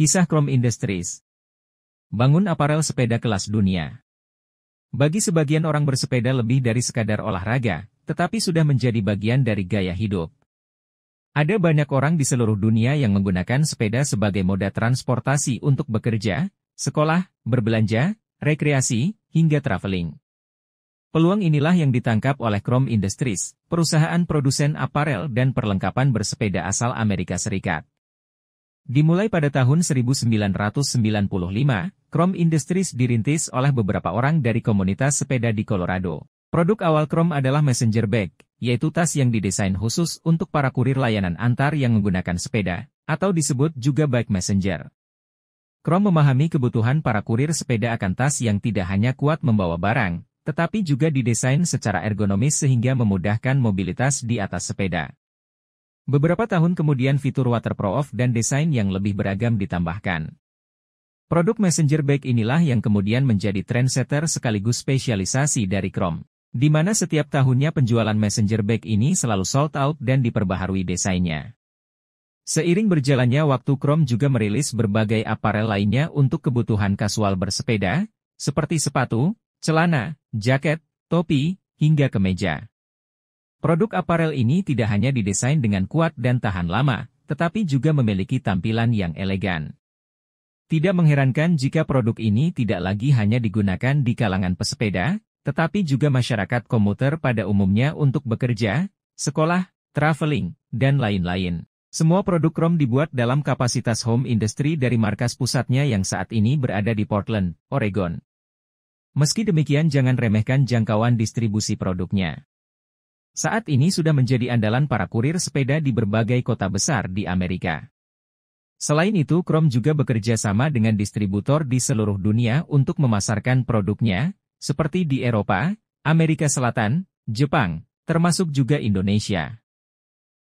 Kisah Chrome Industries Bangun aparel sepeda kelas dunia Bagi sebagian orang bersepeda lebih dari sekadar olahraga, tetapi sudah menjadi bagian dari gaya hidup. Ada banyak orang di seluruh dunia yang menggunakan sepeda sebagai moda transportasi untuk bekerja, sekolah, berbelanja, rekreasi, hingga traveling. Peluang inilah yang ditangkap oleh Chrome Industries, perusahaan produsen aparel dan perlengkapan bersepeda asal Amerika Serikat. Dimulai pada tahun 1995, Chrome Industries dirintis oleh beberapa orang dari komunitas sepeda di Colorado. Produk awal Chrome adalah messenger bag, yaitu tas yang didesain khusus untuk para kurir layanan antar yang menggunakan sepeda, atau disebut juga bike messenger. Chrome memahami kebutuhan para kurir sepeda akan tas yang tidak hanya kuat membawa barang, tetapi juga didesain secara ergonomis sehingga memudahkan mobilitas di atas sepeda. Beberapa tahun kemudian fitur waterproof dan desain yang lebih beragam ditambahkan. Produk messenger bag inilah yang kemudian menjadi trendsetter sekaligus spesialisasi dari Chrome, di mana setiap tahunnya penjualan messenger bag ini selalu sold out dan diperbaharui desainnya. Seiring berjalannya waktu Chrome juga merilis berbagai aparel lainnya untuk kebutuhan kasual bersepeda, seperti sepatu, celana, jaket, topi, hingga kemeja. Produk aparel ini tidak hanya didesain dengan kuat dan tahan lama, tetapi juga memiliki tampilan yang elegan. Tidak mengherankan jika produk ini tidak lagi hanya digunakan di kalangan pesepeda, tetapi juga masyarakat komuter pada umumnya untuk bekerja, sekolah, traveling, dan lain-lain. Semua produk Chrome dibuat dalam kapasitas home industry dari markas pusatnya yang saat ini berada di Portland, Oregon. Meski demikian jangan remehkan jangkauan distribusi produknya. Saat ini sudah menjadi andalan para kurir sepeda di berbagai kota besar di Amerika. Selain itu, Chrome juga bekerja sama dengan distributor di seluruh dunia untuk memasarkan produknya, seperti di Eropa, Amerika Selatan, Jepang, termasuk juga Indonesia.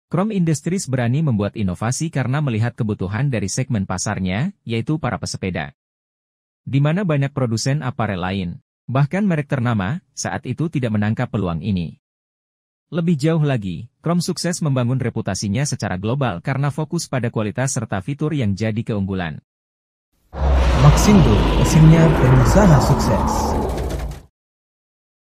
Chrome Industries berani membuat inovasi karena melihat kebutuhan dari segmen pasarnya, yaitu para pesepeda. Di mana banyak produsen aparel lain, bahkan merek ternama, saat itu tidak menangkap peluang ini. Lebih jauh lagi, Chrome sukses membangun reputasinya secara global karena fokus pada kualitas serta fitur yang jadi keunggulan. Maxindo, mesinnya pengusaha sukses.